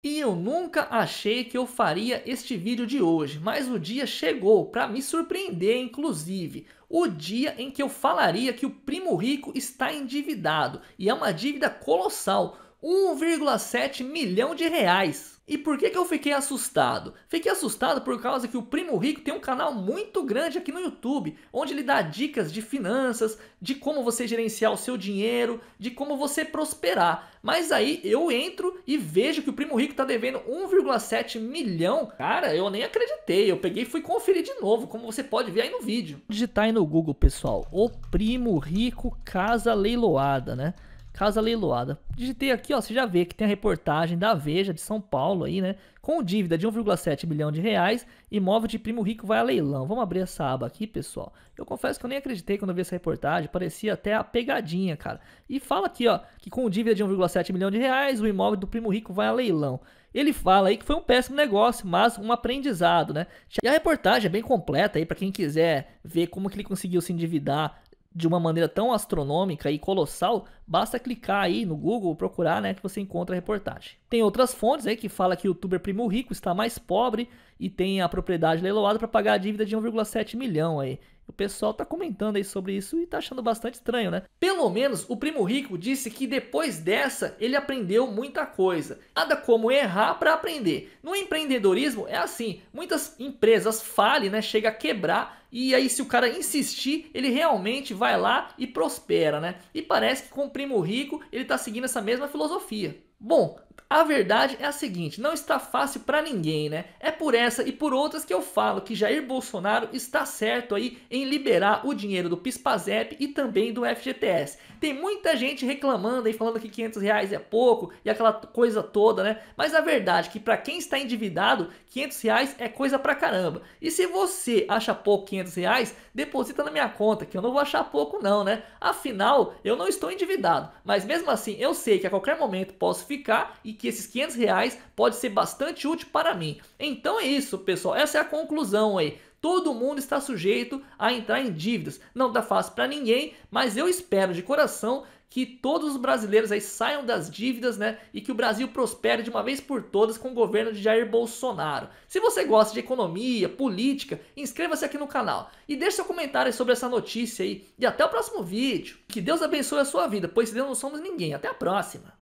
E eu nunca achei que eu faria este vídeo de hoje, mas o dia chegou para me surpreender, inclusive. O dia em que eu falaria que o primo rico está endividado e é uma dívida colossal, 1,7 milhão de reais. E por que, que eu fiquei assustado? Fiquei assustado por causa que o Primo Rico tem um canal muito grande aqui no YouTube, onde ele dá dicas de finanças, de como você gerenciar o seu dinheiro, de como você prosperar. Mas aí eu entro e vejo que o Primo Rico tá devendo 1,7 milhão. Cara, eu nem acreditei. Eu peguei e fui conferir de novo, como você pode ver aí no vídeo. Digitar aí no Google, pessoal, o Primo Rico Casa Leiloada, né? Casa leiloada. Digitei aqui, ó, você já vê que tem a reportagem da Veja de São Paulo aí, né? Com dívida de 1,7 bilhão de reais, imóvel de primo rico vai a leilão. Vamos abrir essa aba aqui, pessoal. Eu confesso que eu nem acreditei quando eu vi essa reportagem, parecia até a pegadinha, cara. E fala aqui, ó, que com dívida de 1,7 milhão de reais, o imóvel do primo rico vai a leilão. Ele fala aí que foi um péssimo negócio, mas um aprendizado, né? E a reportagem é bem completa aí para quem quiser ver como que ele conseguiu se endividar de uma maneira tão astronômica e colossal, basta clicar aí no Google, procurar, né, que você encontra a reportagem. Tem outras fontes aí que fala que o youtuber Primo Rico está mais pobre e tem a propriedade leiloada para pagar a dívida de 1,7 milhão aí. O pessoal tá comentando aí sobre isso e tá achando bastante estranho, né? Pelo menos o primo rico disse que depois dessa ele aprendeu muita coisa. Nada como errar para aprender. No empreendedorismo é assim, muitas empresas falem, né? Chega a quebrar e aí se o cara insistir, ele realmente vai lá e prospera, né? E parece que com o primo rico ele tá seguindo essa mesma filosofia. Bom, a verdade é a seguinte: não está fácil para ninguém, né? É por essa e por outras que eu falo que Jair Bolsonaro está certo aí em liberar o dinheiro do PISPAZEP e também do FGTS. Tem muita gente reclamando e falando que 500 reais é pouco e aquela coisa toda, né? Mas a verdade é que para quem está endividado, 500 reais é coisa pra caramba. E se você acha pouco 500 reais, deposita na minha conta, que eu não vou achar pouco não, né? Afinal, eu não estou endividado. Mas mesmo assim, eu sei que a qualquer momento posso ficar e que esses 500 reais pode ser bastante útil para mim. Então é isso, pessoal. Essa é a conclusão aí. Todo mundo está sujeito a entrar em dívidas. Não está fácil para ninguém, mas eu espero de coração que todos os brasileiros aí saiam das dívidas, né? E que o Brasil prospere de uma vez por todas com o governo de Jair Bolsonaro. Se você gosta de economia, política, inscreva-se aqui no canal e deixe seu comentário sobre essa notícia aí. E até o próximo vídeo. Que Deus abençoe a sua vida, pois não somos ninguém. Até a próxima.